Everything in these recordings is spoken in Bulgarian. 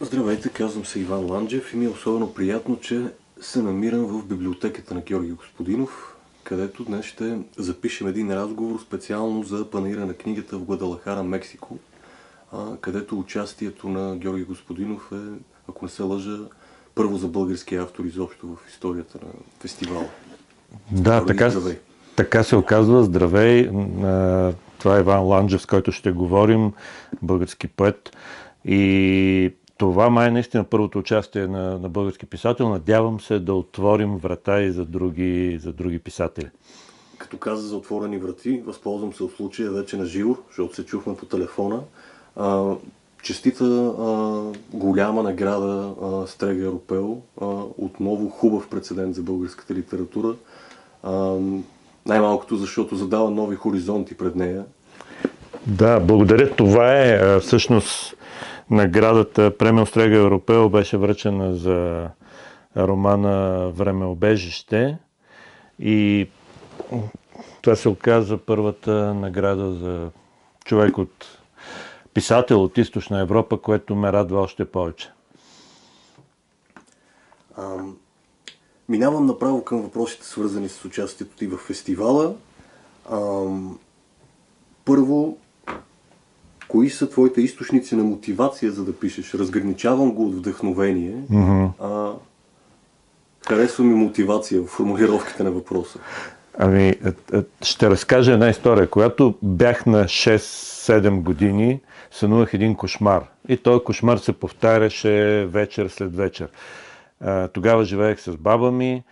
Здравейте, казвам се Иван Ланджев и ми е особено приятно, че се намирам в библиотеката на Георги Господинов, където днес ще запишем един разговор специално за панира на книгата в Гладалахара, Мексико, където участието на Георги Господинов е, ако не се лъжа, първо за български автор изобщо в историята на фестивала. Да, така, здравей. така се оказва. Здравей! Това е Иван Ланджев, с който ще говорим, български поет. И това май е наистина първото участие на, на български писател. Надявам се да отворим врата и за други, за други писатели. Като каза за отворени врати, възползвам се от случая вече на живо, защото се чухме по телефона. А, честита а, голяма награда а, Стрега Ропел, а, отново хубав прецедент за българската литература. А, най-малкото, защото задава нови хоризонти пред нея. Да, благодаря. Това е всъщност Наградата Премия Острега Европео беше връчена за романа Време Обежище и това се оказа първата награда за човек от писател от Източна Европа, което ме радва още повече. минавам направо към въпросите, свързани с участието ти в фестивала. първо, кои са твоите източници на мотивация за да пишеш? Разграничавам го от вдъхновение. Mm-hmm. А, харесва ми мотивация в формулировките на въпроса. Ами, ще разкажа една история. Когато бях на 6-7 години, сънувах един кошмар. И този кошмар се повтаряше вечер след вечер. Тогава живеех с баба ми,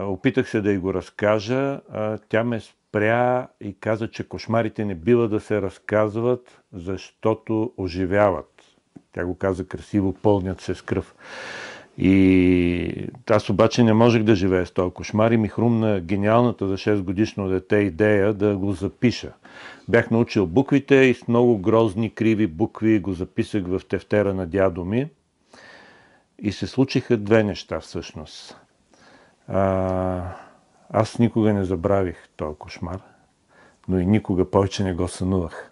опитах се да й го разкажа, тя ме спря и каза, че кошмарите не бива да се разказват, защото оживяват. Тя го каза красиво, пълнят се с кръв. И аз обаче не можех да живея с този кошмар и ми хрумна гениалната за 6 годишно дете идея да го запиша. Бях научил буквите и с много грозни криви букви го записах в тефтера на дядо ми. И се случиха две неща всъщност. А аз никога не забравих този кошмар, но и никога повече не го сънувах.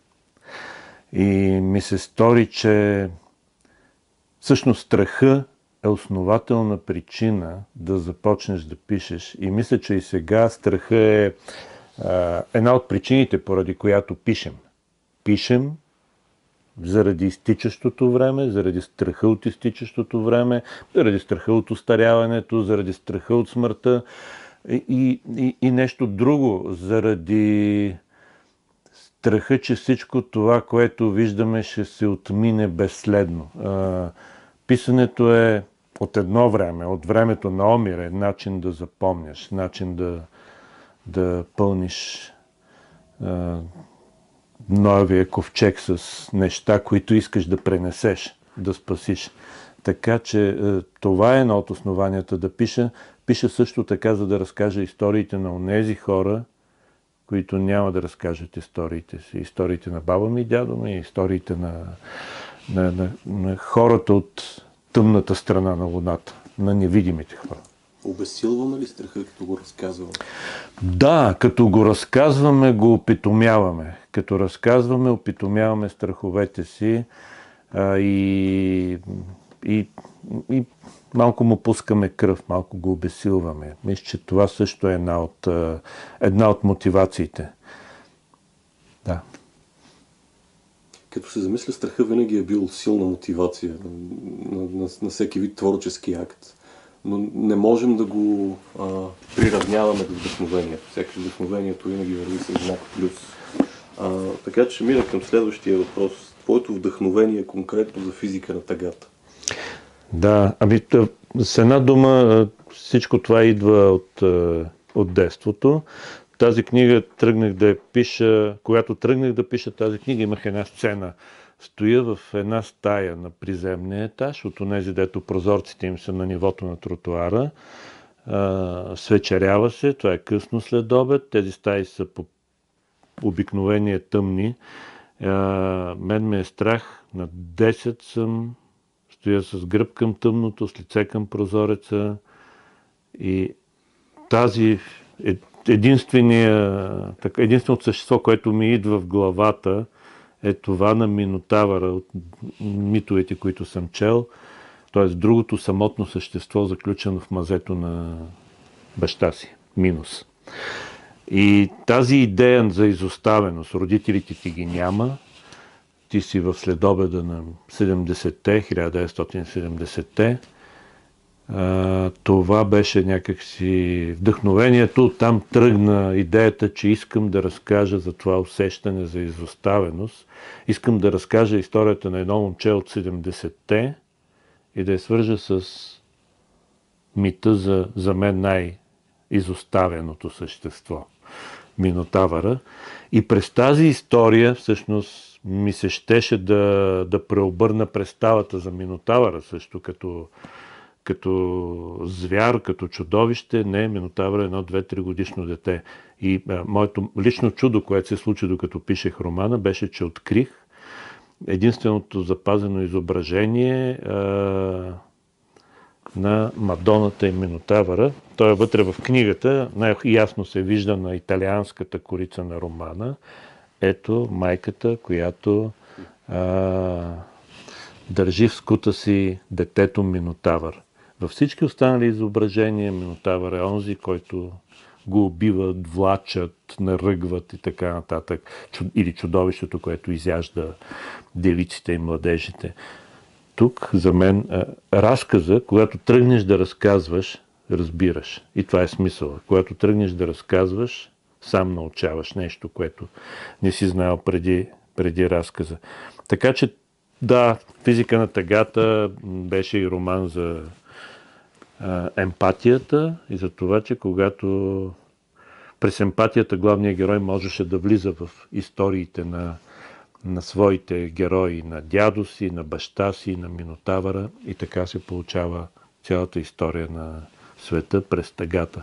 И ми се стори, че всъщност страха е основателна причина да започнеш да пишеш. И мисля, че и сега страха е а, една от причините, поради която пишем. Пишем заради изтичащото време, заради страха от изтичащото време, заради страха от устаряването, заради страха от смъртта и, и, и нещо друго, заради страха, че всичко това, което виждаме, ще се отмине безследно. А, писането е от едно време, от времето на Омир е начин да запомняш, начин да, да пълниш а, новия ковчег с неща, които искаш да пренесеш, да спасиш. Така че е, това е едно от основанията да пиша, Пише също така, за да разкаже историите на онези хора, които няма да разкажат историите си. Историите на баба ми и дядо ми, историите на, на, на, на хората от тъмната страна на Луната, на невидимите хора. Обесилваме ли страха, като го разказваме? Да, като го разказваме, го опитомяваме. Като разказваме, опитомяваме страховете си а, и, и, и малко му пускаме кръв, малко го обесилваме. Мисля, че това също е една от, една от мотивациите. Да. Като се замисля, страха винаги е бил силна мотивация на, на, на всеки вид творчески акт. Но не можем да го а, приравняваме до вдъхновението. Всяко вдъхновението винаги върви с знак плюс. А, така че мина към следващия въпрос. Твоето вдъхновение конкретно за физика на тъгата. Да, ами с една дума всичко това идва от, от детството. Тази книга тръгнах да я пиша, когато тръгнах да пиша тази книга, имах една сцена. Стоя в една стая на приземния етаж, от онези, дето прозорците им са на нивото на тротуара. Свечерява се, това е късно след обед, тези стаи са по обикновение тъмни. Мен ме е страх, на 10 съм Стоя с гръб към тъмното, с лице към прозореца и тази е единственото същество, което ми идва в главата, е това на Минотавара от митовете, които съм чел, т.е. другото самотно същество, заключено в мазето на баща си, Минус. И тази идея за изоставеност, родителите ти ги няма, ти си в следобеда на 70-те, 1970-те. това беше някакси вдъхновението. Там тръгна идеята, че искам да разкажа за това усещане за изоставеност. Искам да разкажа историята на едно момче от 70-те и да я свържа с мита за, за мен най-изоставеното същество Минотавъра. И през тази история, всъщност, ми се щеше да, да преобърна представата за Минотавъра също като, като звяр, като чудовище. Не, Минотавър е едно 2-3 годишно дете. И а, моето лично чудо, което се случи докато пишех романа, беше, че открих единственото запазено изображение а, на Мадоната и Минотавъра. Той е вътре в книгата, най-ясно се вижда на италианската корица на романа ето майката, която а, държи в скута си детето Минотавър. Във всички останали изображения Минотавър е онзи, който го убиват, влачат, наръгват и така нататък. Или чудовището, което изяжда девиците и младежите. Тук за мен разказа, когато тръгнеш да разказваш, разбираш. И това е смисъла. Когато тръгнеш да разказваш, сам научаваш нещо, което не си знал преди, преди разказа. Така че, да, физика на тъгата беше и роман за а, емпатията и за това, че когато през емпатията главният герой можеше да влиза в историите на, на своите герои, на дядо си, на баща си, на Минотавара и така се получава цялата история на света през тъгата.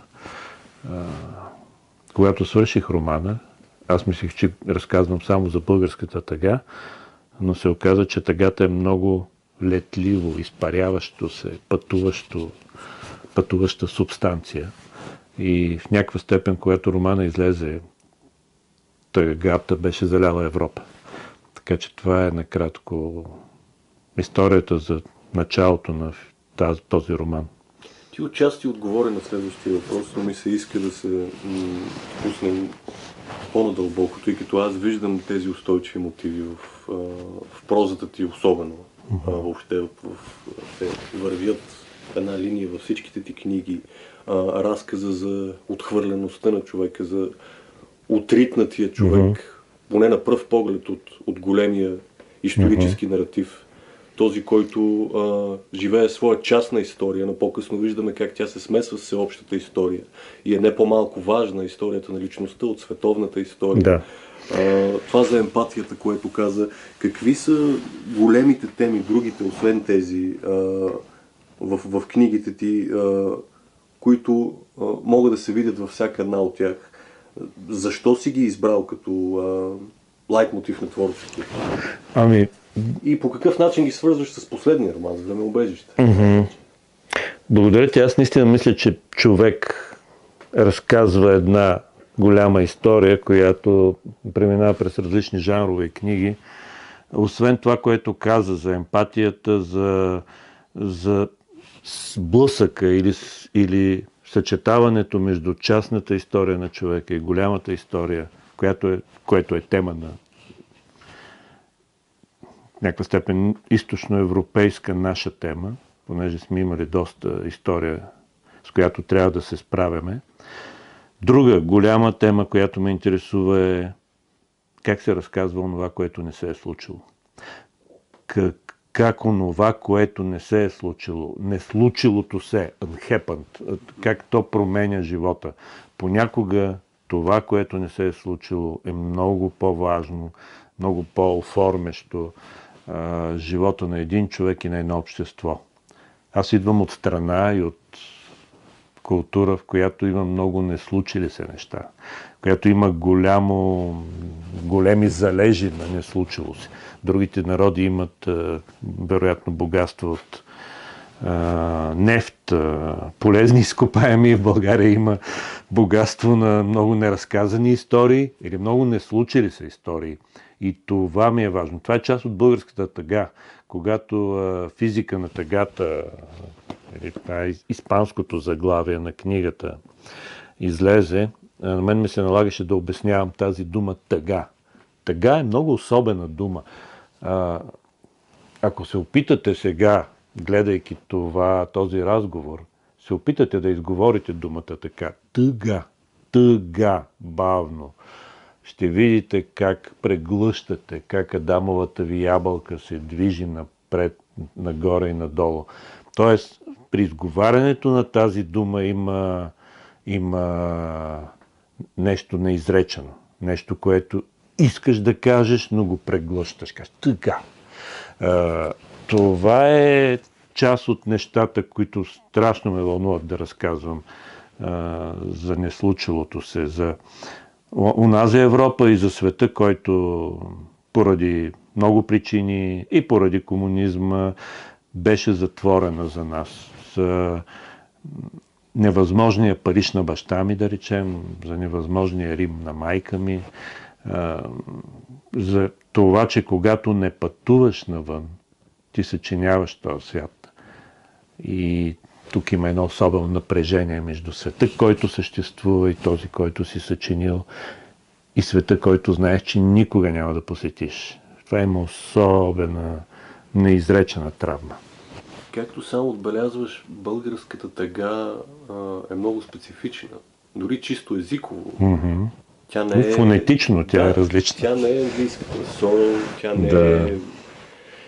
Когато свърших романа, аз мислих, че разказвам само за българската тъга, но се оказа, че тъгата е много летливо, изпаряващо се, пътуващо, пътуваща субстанция. И в някаква степен, когато романа излезе, тъгата беше заляла Европа. Така че това е накратко историята за началото на този роман. Ти отчасти отговори на следващия въпрос, но ми се иска да се пуснем по-надълбоко, тъй като аз виждам тези устойчиви мотиви в, в прозата ти особено. А, въобще в, в, вървят една линия във всичките ти книги. А, разказа за отхвърлеността на човека, за отритнатия човек, поне на пръв поглед от, от големия исторически наратив този, който а, живее своя частна история, но по-късно виждаме как тя се смесва с всеобщата история и е не по-малко важна историята на личността от световната история. Да. А, това за емпатията, което каза, какви са големите теми, другите, освен тези а, в, в книгите ти, а, които а, могат да се видят във всяка една от тях? Защо си ги избрал като а, лайт мотив на творчеството? Ами, и по какъв начин ги свързваш с последния роман за времеубежище. Mm-hmm. Благодаря ти. Аз наистина мисля, че човек разказва една голяма история, която преминава през различни жанрове и книги. Освен това, което каза за емпатията, за, за сблъсъка или, или съчетаването между частната история на човека и голямата история, която е, което е тема на някаква степен източноевропейска наша тема, понеже сме имали доста история, с която трябва да се справяме. Друга голяма тема, която ме интересува е как се разказва онова, което не се е случило. Как, как онова, което не се е случило, не случилото се, unhappened, как то променя живота. Понякога това, което не се е случило, е много по-важно, много по-оформещо, живота на един човек и на едно общество. Аз идвам от страна и от култура, в която има много неслучили се неща, в която има голямо, големи залежи на неслучило се. Другите народи имат вероятно богатство от нефт, полезни изкопаеми. В България има богатство на много неразказани истории или много неслучили се истории. И това ми е важно. Това е част от българската тъга. Когато а, физика на тъгата, или нали, е испанското заглавие на книгата, излезе, на мен ми се налагаше да обяснявам тази дума тъга. Тъга е много особена дума. А, ако се опитате сега, гледайки това, този разговор, се опитате да изговорите думата така. Тъга, тъга, бавно – ще видите как преглъщате, как Адамовата ви ябълка се движи напред, нагоре и надолу. Тоест, при изговарянето на тази дума има, има нещо неизречено. Нещо, което искаш да кажеш, но го преглъщаш. Кажеш, така. А, това е част от нещата, които страшно ме вълнуват да разказвам а, за неслучилото се, за унази е Европа и за света, който поради много причини и поради комунизма беше затворена за нас. За невъзможния Париж на баща ми, да речем, за невъзможния Рим на майка ми, за това, че когато не пътуваш навън, ти съчиняваш този свят. И тук има едно особено напрежение между света, който съществува и този, който си съчинил и света, който знаеш, че никога няма да посетиш. Това има особена неизречена травма. Както само отбелязваш, българската тъга а, е много специфична. Дори чисто езиково. Mm-hmm. Тя не е... Фонетично тя е да, е различна. Тя не е английската сол, тя не да. е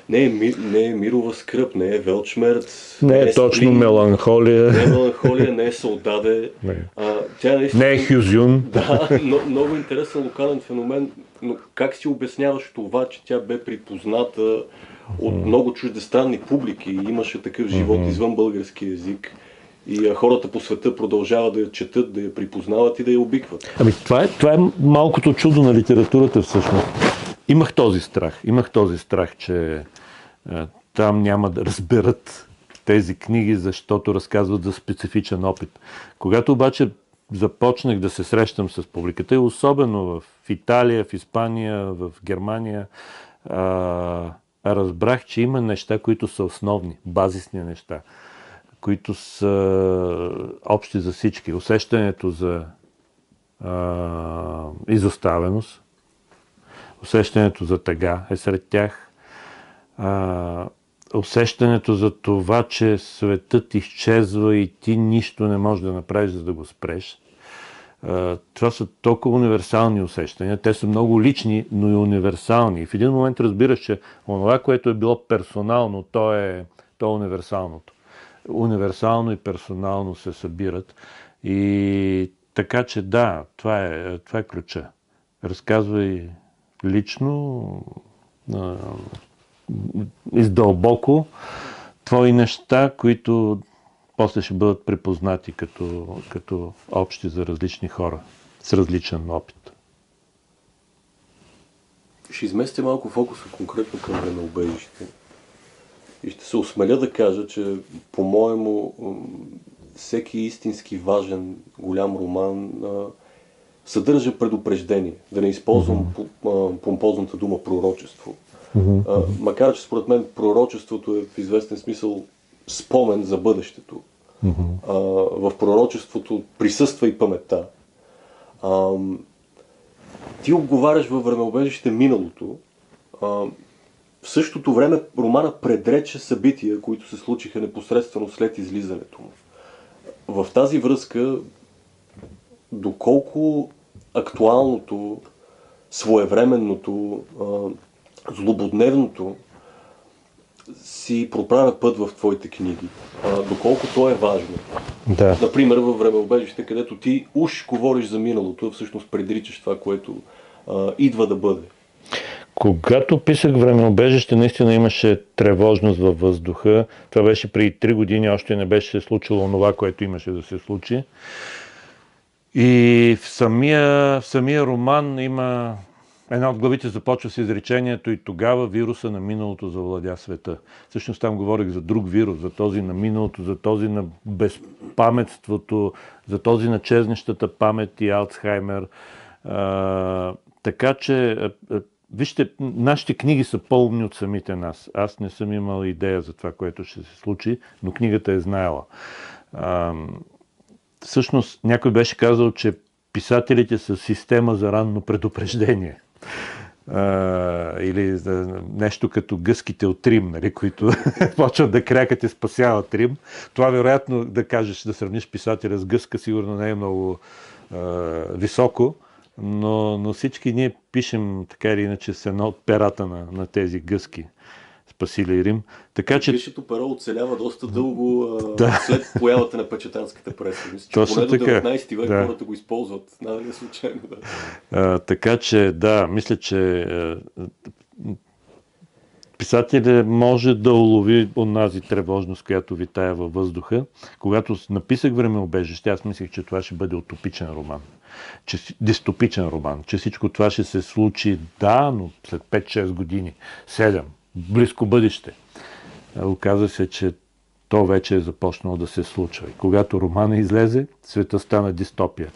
не е, ми, не е мирова скръп, не е велчмерт. Не е, не е точно сплин, меланхолия. Не е меланхолия, не е солдаде. Не, а, тя наистина, не е хюзюн. Да, но, много интересен локален феномен. Но как си обясняваш това, че тя бе припозната от много чуждестранни публики и имаше такъв живот mm-hmm. извън български язик? И хората по света продължават да я четат, да я припознават и да я обикват. Ами това е, това е малкото чудо на литературата всъщност Имах този страх. Имах този страх, че там няма да разберат тези книги, защото разказват за специфичен опит. Когато обаче започнах да се срещам с публиката, и особено в Италия, в Испания, в Германия, а, разбрах, че има неща, които са основни, базисни неща, които са общи за всички. Усещането за а, изоставеност, Усещането за тъга е сред тях. А, усещането за това, че светът изчезва и ти нищо не можеш да направиш, за да го спреш. А, това са толкова универсални усещания. Те са много лични, но и универсални. И в един момент разбираш, че онова, което е било персонално, то е, то е универсалното. Универсално и персонално се събират. И така че да, това е, това е ключа. Разказвай лично, издълбоко твои неща, които после ще бъдат препознати като, като общи за различни хора с различен опит. Ще изместя малко фокуса конкретно към убежище. И ще се осмеля да кажа, че по-моему всеки истински важен голям роман съдържа предупреждение, да не използвам mm-hmm. помпозната дума пророчество. Mm-hmm. А, макар, че според мен пророчеството е в известен смисъл спомен за бъдещето. Mm-hmm. А, в пророчеството присъства и паметта. А, ти отговаряш във времеобежище миналото. А, в същото време романа предрече събития, които се случиха непосредствено след излизането му. В тази връзка, доколко актуалното, своевременното, злободневното си проправя път в твоите книги, доколко то е важно. Да. Например, във времеобежище, където ти уж говориш за миналото, а всъщност предричаш това, което а, идва да бъде. Когато писах времеобежище, наистина имаше тревожност във въздуха. Това беше преди 3 години, още не беше случило това, което имаше да се случи. И в самия, в самия роман има Една от главите започва с изречението и тогава вируса на миналото завладя света. Всъщност там говорих за друг вирус, за този на миналото, за този на безпаметството, за този на чезнещата памет и Алцхаймер. А, така че, вижте, нашите книги са пълни от самите нас. Аз не съм имал идея за това, което ще се случи, но книгата е знаела всъщност някой беше казал, че писателите са система за ранно предупреждение. А, или а, нещо като гъските от Рим, нали, които почват да крякат и спасяват Рим. Това вероятно да кажеш, да сравниш писателя с гъска, сигурно не е много а, високо, но, но всички ние пишем така или иначе с едно от перата на, на тези гъски спасили Рим. Така че... Пишето перо оцелява доста дълго да. след появата на печатанската преса. Мисля, че Точно поне така. до 19 век да. хората го използват. Нали не е случайно. Да. А, така че, да, мисля, че писателят писателя може да улови онази тревожност, която витая във въздуха. Когато написах време обежище, аз мислех, че това ще бъде утопичен роман. Че, дистопичен роман, че всичко това ще се случи, да, но след 5-6 години, 7, близко бъдеще. Оказва се, че то вече е започнало да се случва. И когато романа излезе, света стана дистопия.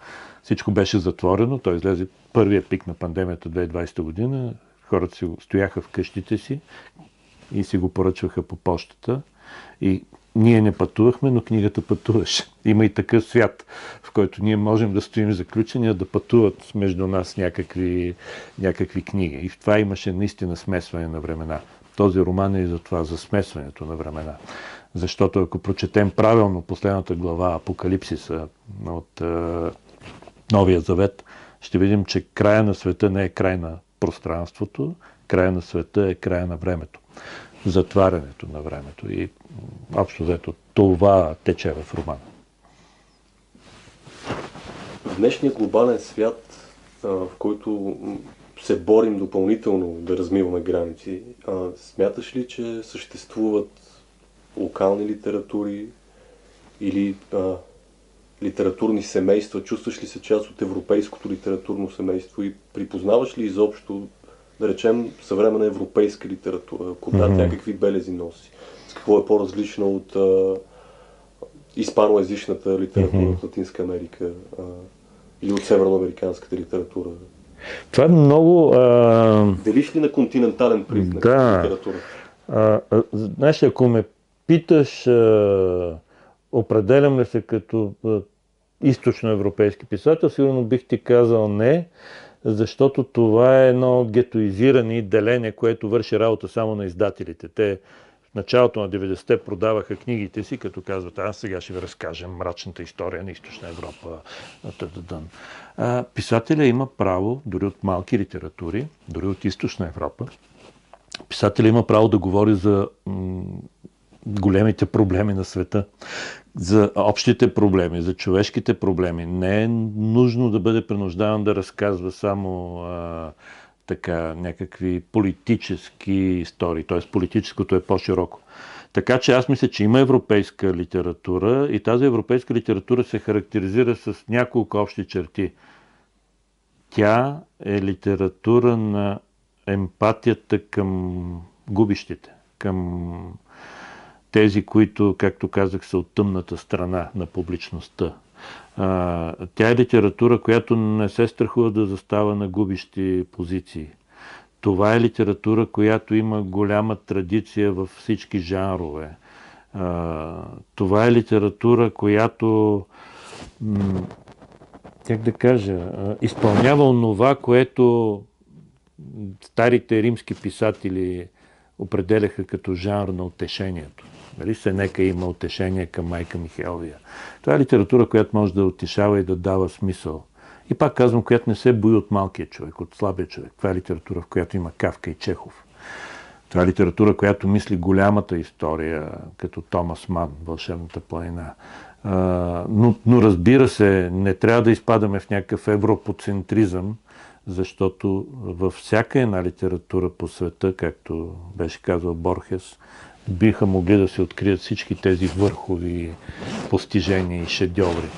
Всичко беше затворено. Той излезе първия пик на пандемията 2020 година. Хората си стояха в къщите си и си го поръчваха по почтата. И ние не пътувахме, но книгата пътуваше. Има и такъв свят, в който ние можем да стоим заключения, да пътуват между нас някакви, някакви книги. И в това имаше наистина смесване на времена този роман е и за това, за смесването на времена. Защото ако прочетем правилно последната глава Апокалипсиса от е, Новия Завет, ще видим, че края на света не е край на пространството, края на света е края на времето. Затварянето на времето. И общо взето това тече в романа. В днешния глобален свят, в който се борим допълнително да размиваме граници, а, смяташ ли, че съществуват локални литератури или а, литературни семейства? Чувстваш ли се част от европейското литературно семейство и припознаваш ли изобщо, да речем, съвременна европейска литература? когато mm-hmm. тя какви белези носи? С какво е по-различно от а, испаноязичната литература mm-hmm. от Латинска Америка а, или от северноамериканската литература? Това е много... А... Делиш ли е на континентален признак да. литература? А, а, знаеш, ако ме питаш, а, определям ли се като а, източноевропейски писател, сигурно бих ти казал не, защото това е едно гетоизиране и деление, което върши работа само на издателите. Те в началото на 90-те продаваха книгите си, като казват, аз сега ще ви разкажа мрачната история на Източна Европа. писателя има право, дори от малки литератури, дори от Източна Европа, писателя има право да говори за големите проблеми на света, за общите проблеми, за човешките проблеми. Не е нужно да бъде принуждаван да разказва само а, така някакви политически истории, т.е. политическото е по-широко. Така че аз мисля, че има европейска литература и тази европейска литература се характеризира с няколко общи черти. Тя е литература на емпатията към губищите, към тези, които, както казах, са от тъмната страна на публичността, а, тя е литература, която не се страхува да застава на губищи позиции. Това е литература, която има голяма традиция във всички жанрове. А, това е литература, която м- как да кажа, изпълнява онова, което старите римски писатели определяха като жанр на утешението. Нали? Сенека има утешение към майка Михайловия. Това е литература, която може да утешава и да дава смисъл. И пак казвам, която не се бои от малкия човек, от слабия човек. Това е литература, в която има Кавка и Чехов. Това е литература, която мисли голямата история, като Томас Ман, Вълшебната планина. Но, но разбира се, не трябва да изпадаме в някакъв европоцентризъм, защото във всяка една литература по света, както беше казал Борхес, биха могли да се открият всички тези върхови постижения и шедьоври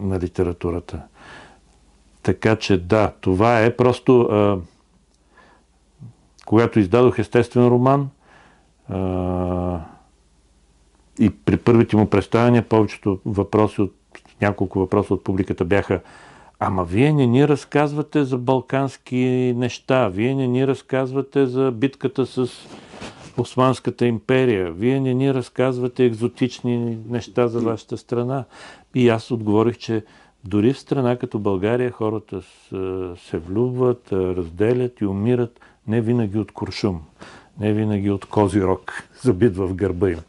на литературата. Така че да, това е просто... А, когато издадох естествен роман а, и при първите му представяния повечето въпроси от няколко въпроса от публиката бяха Ама вие не ни разказвате за балкански неща, вие не ни разказвате за битката с Османската империя. Вие не ни разказвате екзотични неща за вашата страна. И аз отговорих, че дори в страна като България хората се влюбват, разделят и умират не винаги от куршум, не винаги от козирог, забит в гърба им.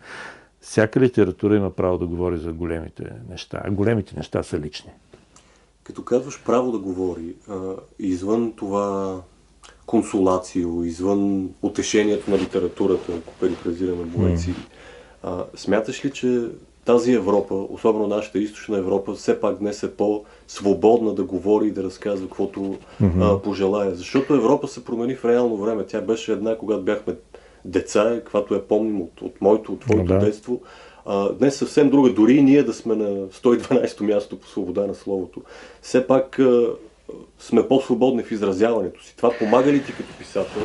Всяка литература има право да говори за големите неща, а големите неща са лични. Като казваш право да говори, извън това консулацио, извън утешението на литературата, ако перифразираме Боеци. Mm. смяташ ли, че тази Европа, особено нашата източна Европа, все пак днес е по-свободна да говори и да разказва каквото mm-hmm. пожелая. Защото Европа се промени в реално време. Тя беше една, когато бяхме деца, когато я помним от, от моето, от твоето детство. А, днес съвсем друга. Дори и ние да сме на 112-то място по свобода на словото. Все пак сме по-свободни в изразяването си. Това помага ли ти като писател?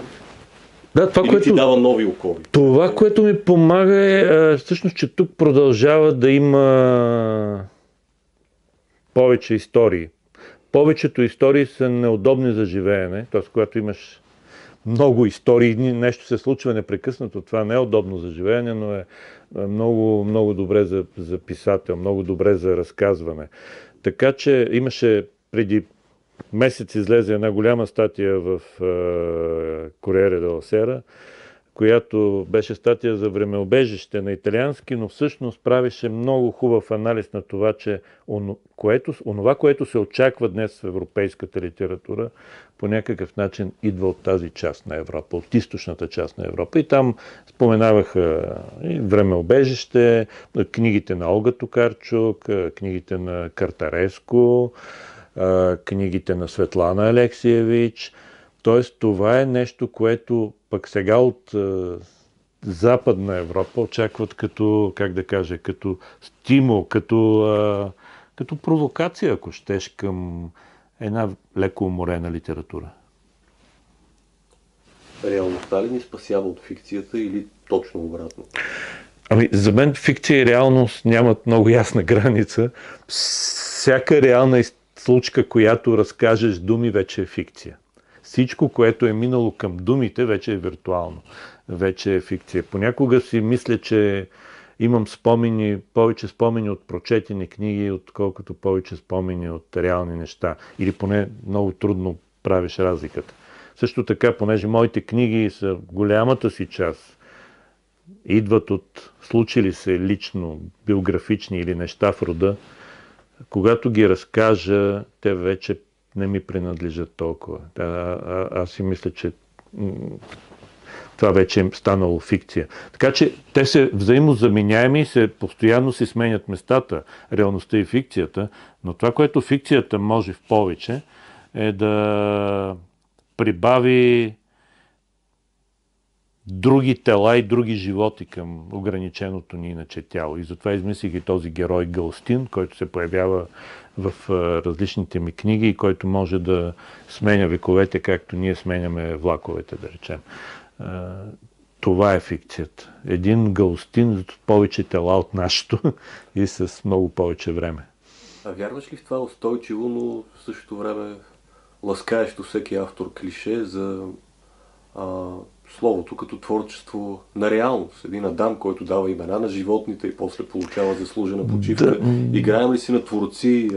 Да, това, Или което, ти дава нови окови. Това, което ми помага е всъщност, че тук продължава да има повече истории. Повечето истории са неудобни за живеене, т.е. когато имаш много истории, нещо се случва непрекъснато, това не е удобно за живеене, но е, е много, много добре за, за писател, много добре за разказване. Така че имаше преди месец излезе една голяма статия в Кореере де Осера, която беше статия за времеобежище на италиански, но всъщност правеше много хубав анализ на това, че он, което, онова, което се очаква днес в европейската литература, по някакъв начин идва от тази част на Европа, от източната част на Европа. И там споменаваха и времеобежище, книгите на Олга Токарчук, книгите на Картареско, книгите на Светлана Алексиевич. Тоест това е нещо, което пък сега от Западна Европа очакват като, как да кажа, като стимул, като, като провокация, ако щеш, към една леко уморена литература. Реалността ли ни спасява от фикцията или точно обратно? Ами, за мен фикция и реалност нямат много ясна граница. Всяка реална история случка, която разкажеш думи, вече е фикция. Всичко, което е минало към думите, вече е виртуално, вече е фикция. Понякога си мисля, че имам спомени, повече спомени от прочетени книги, отколкото повече спомени от реални неща. Или поне много трудно правиш разликата. Също така, понеже моите книги са голямата си част, идват от случили се лично биографични или неща в рода, когато ги разкажа, те вече не ми принадлежат толкова. А, а, аз си мисля, че това вече е станало фикция. Така че те се взаимозаменяеми и се, постоянно си сменят местата, реалността и фикцията, но това, което фикцията може в повече, е да прибави други тела и други животи към ограниченото ни иначе тяло. И затова измислих и този герой Галстин, който се появява в различните ми книги и който може да сменя вековете, както ние сменяме влаковете, да речем. Това е фикцията. Един галстин с повече тела от нашето и с много повече време. А вярваш ли в това устойчиво, но в същото време ласкаещо всеки автор клише за а, словото като творчество на реалност. Един Адам, който дава имена на животните и после получава заслужена почивка. Да, Играем ли си на творци?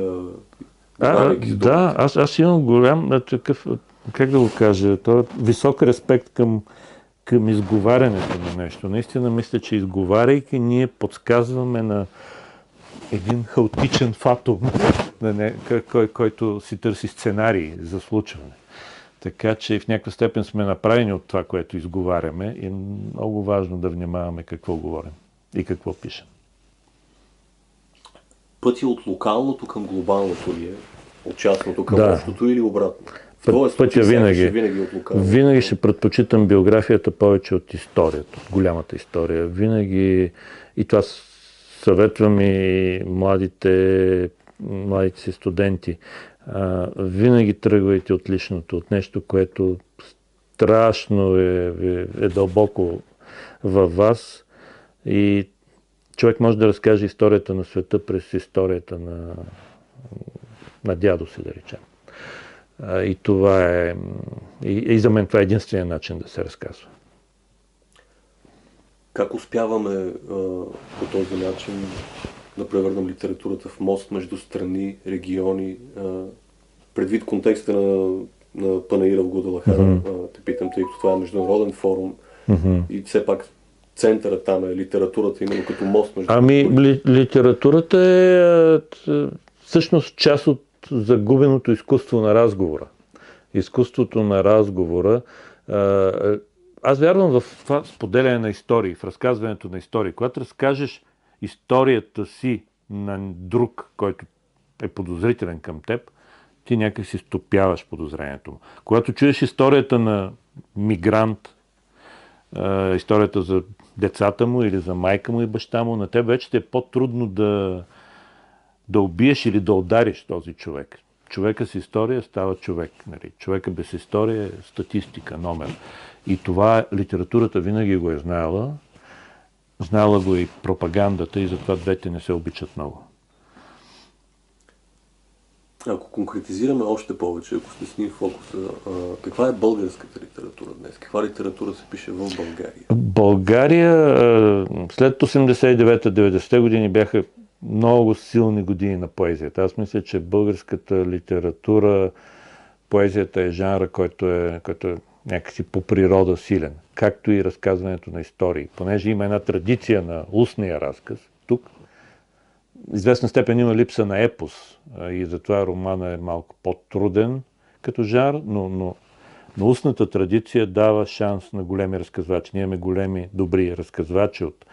А, да, аз, аз имам голям такъв, как да го кажа, то е висок респект към, към изговарянето на нещо. Наистина мисля, че изговаряйки, ние подсказваме на един хаотичен фатум, кой, който си търси сценарии за случване. Така че в някаква степен сме направени от това, което изговаряме и е много важно да внимаваме какво говорим и какво пишем. Пъти от локалното към глобалното ли е? От частното към да. общото или обратно? Път, пътя винаги. Винаги, от локалното. винаги ще предпочитам биографията повече от историята, от голямата история. Винаги и това съветвам и младите, младите си студенти винаги тръгвайте от личното, от нещо, което страшно е, е, е дълбоко във вас и човек може да разкаже историята на света през историята на, на дядо си, да речем. И това е. И, и за мен това е единствения начин да се разказва. Как успяваме а, по този начин да превърнем литературата в мост между страни, региони, предвид контекста на, на Панаира в Гудалахара, mm-hmm. те питам, тъй като това е международен форум mm-hmm. и все пак центъра там е литературата, именно като мост между... Ами, ли, литературата е всъщност част от загубеното изкуство на разговора. Изкуството на разговора. Аз вярвам в това споделяне на истории, в разказването на истории. Когато разкажеш историята си на друг, който е подозрителен към теб, ти някак си стопяваш подозрението му. Когато чуеш историята на мигрант, историята за децата му или за майка му и баща му, на теб вече те е по-трудно да, да убиеш или да удариш този човек. Човека с история става човек. Нали? Човека без история е статистика, номер. И това литературата винаги го е знаела Знала го и пропагандата и затова двете не се обичат много. Ако конкретизираме още повече, ако ним фокуса, каква е българската литература днес? Каква литература се пише в България? България след 89-90 те години бяха много силни години на поезията. Аз мисля, че българската литература, поезията е жанра, който е, който е някакси по природа силен, както и разказването на истории. Понеже има една традиция на устния разказ, тук известна степен има липса на епос и затова романа е малко по-труден като жар, но, но, но устната традиция дава шанс на големи разказвачи. Ние имаме големи, добри разказвачи от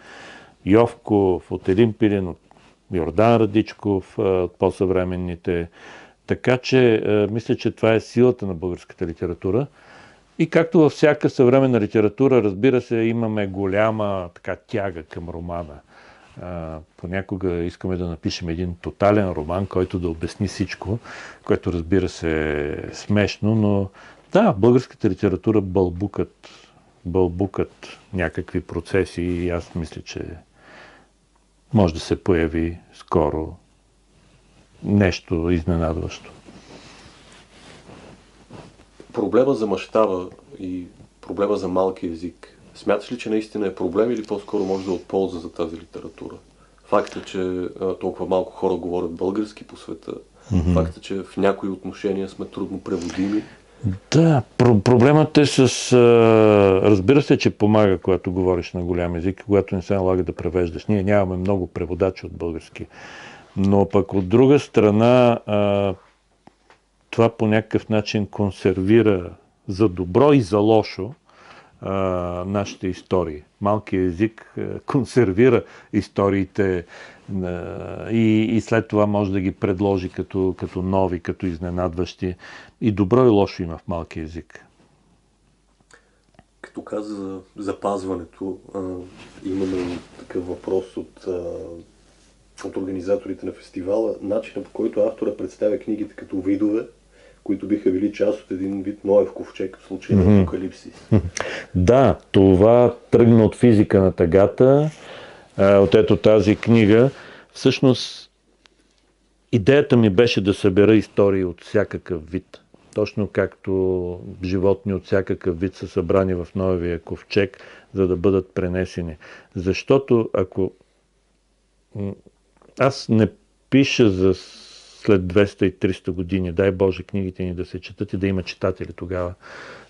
Йовков, от Елин Пилин, от Йордан Радичков, от по-съвременните. Така че мисля, че това е силата на българската литература – и както във всяка съвременна литература, разбира се, имаме голяма така тяга към романа. А, понякога искаме да напишем един тотален роман, който да обясни всичко, което разбира се е смешно, но да, българската литература бълбукат, бълбукат някакви процеси и аз мисля, че може да се появи скоро нещо изненадващо проблема за мащаба и проблема за малки език, смяташ ли, че наистина е проблем или по-скоро може да е от полза за тази литература? Факта, че а, толкова малко хора говорят български по света, mm-hmm. факта, че в някои отношения сме трудно преводими. Да, про- проблемът е с... А, разбира се, че помага, когато говориш на голям език, когато не се налага да превеждаш. Ние нямаме много преводачи от български. Но пък от друга страна, а, това по някакъв начин консервира за добро и за лошо а, нашите истории. Малкият език консервира историите а, и, и след това може да ги предложи като, като нови, като изненадващи. И добро и лошо има в малкия език. Като каза за запазването, а, имаме такъв въпрос от а, от организаторите на фестивала, начина по който автора представя книгите като видове, които биха били част от един вид Ноев ковчег в случай на апокалипсис. Да, това тръгна от физика на тагата, от ето тази книга. Всъщност, идеята ми беше да събера истории от всякакъв вид. Точно както животни от всякакъв вид са събрани в новия ковчег, за да бъдат пренесени. Защото ако аз не пиша за след 200 и 300 години. Дай Боже книгите ни да се четат и да има читатели тогава.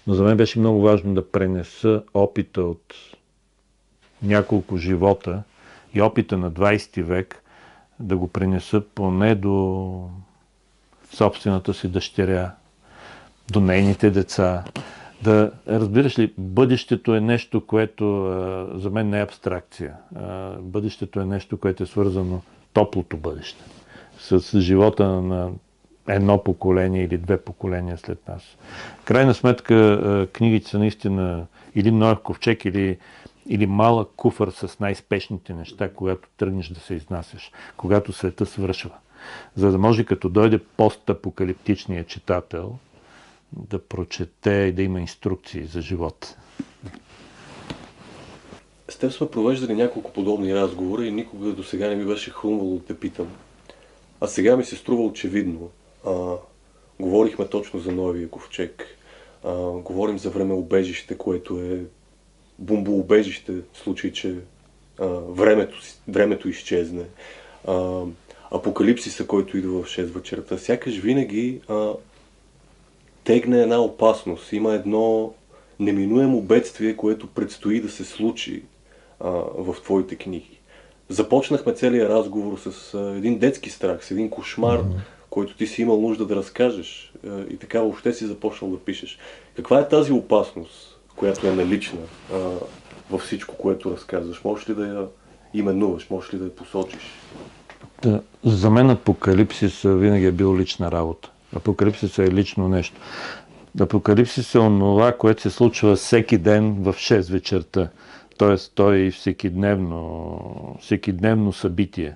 Но за мен беше много важно да пренеса опита от няколко живота и опита на 20 век, да го пренеса поне до собствената си дъщеря, до нейните деца. Да, разбираш ли, бъдещето е нещо, което а, за мен не е абстракция. А, бъдещето е нещо, което е свързано топлото бъдеще с живота на едно поколение или две поколения след нас. Крайна сметка, книгите са наистина или Ноев ковчег, или, или малък куфър с най-спешните неща, когато тръгнеш да се изнасяш, когато света свършва. За да може като дойде постапокалиптичният читател да прочете и да има инструкции за живот. С теб сме провеждали няколко подобни разговори и никога до сега не ми беше хрумвало да те питам а сега ми се струва очевидно. А, говорихме точно за новия ковчег. А, говорим за време обежище, което е бомбоубежище, в случай, че а, времето, времето изчезне. А, апокалипсиса, който идва в 6 вечерта, сякаш винаги а, тегне една опасност. Има едно неминуемо бедствие, което предстои да се случи а, в твоите книги започнахме целият разговор с един детски страх, с един кошмар, mm-hmm. който ти си имал нужда да разкажеш и така въобще си започнал да пишеш. Каква е тази опасност, която е налична във всичко, което разказваш? Можеш ли да я именуваш, можеш ли да я посочиш? Да, за мен апокалипсис винаги е бил лична работа. Апокалипсис е лично нещо. Апокалипсис е онова, което се случва всеки ден в 6 вечерта т.е. той е всекидневно, всекидневно събитие.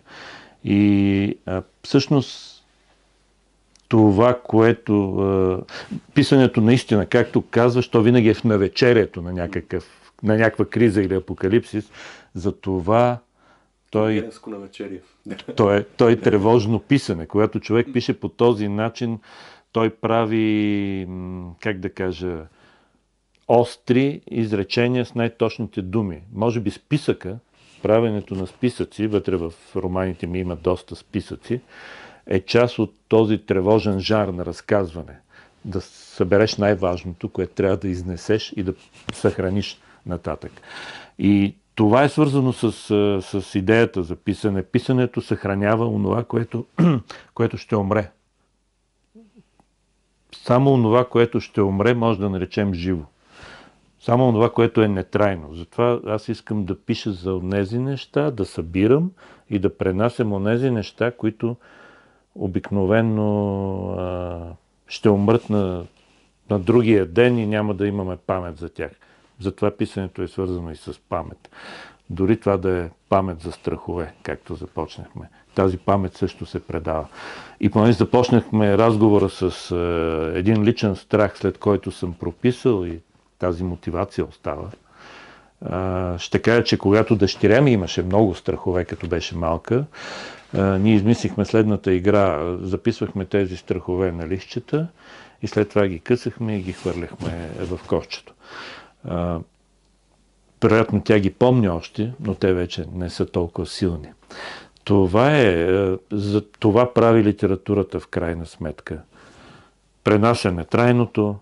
И а, всъщност това, което... А, писането наистина, както казваш, то винаги е в навечерието на, някакъв, на някаква криза или апокалипсис. За това той, е той, е, той е тревожно писане. Когато човек пише по този начин, той прави, как да кажа, остри изречения с най-точните думи. Може би списъка, правенето на списъци, вътре в романите ми има доста списъци, е част от този тревожен жар на разказване. Да събереш най-важното, което трябва да изнесеш и да съхраниш нататък. И това е свързано с, с идеята за писане. Писането съхранява онова, което, което ще умре. Само онова, което ще умре, може да наречем живо. Само това, което е нетрайно. Затова аз искам да пиша за онези неща, да събирам и да пренасям онези неща, които обикновенно а, ще умрат на, на другия ден и няма да имаме памет за тях. Затова писането е свързано и с памет. Дори това да е памет за страхове, както започнахме. Тази памет също се предава. И поне започнахме разговора с е, един личен страх, след който съм прописал и тази мотивация остава. ще кажа, че когато дъщеря ми имаше много страхове, като беше малка, ние измислихме следната игра. Записвахме тези страхове на лищчета и след това ги късахме и ги хвърляхме в кошчето. вероятно тя ги помни още, но те вече не са толкова силни. Това е, за това прави литературата в крайна сметка. Пренасяме трайното,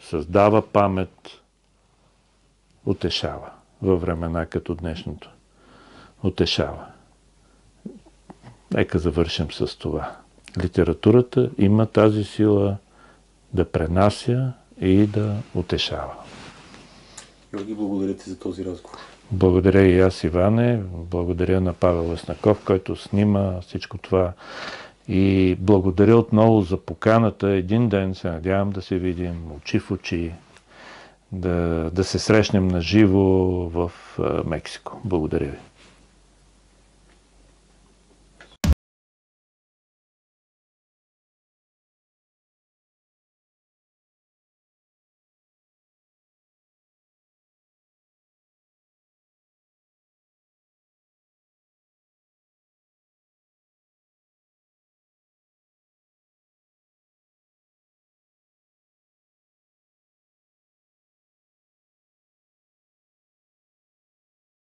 създава памет, утешава във времена като днешното. Утешава. Нека завършим с това. Литературата има тази сила да пренася и да утешава. Георги, благодаря ти за този разговор. Благодаря и аз, Иване. Благодаря на Павел Леснаков, който снима всичко това. И благодаря отново за поканата. Един ден се надявам да се видим очи в очи, да, да се срещнем на живо в Мексико. Благодаря ви.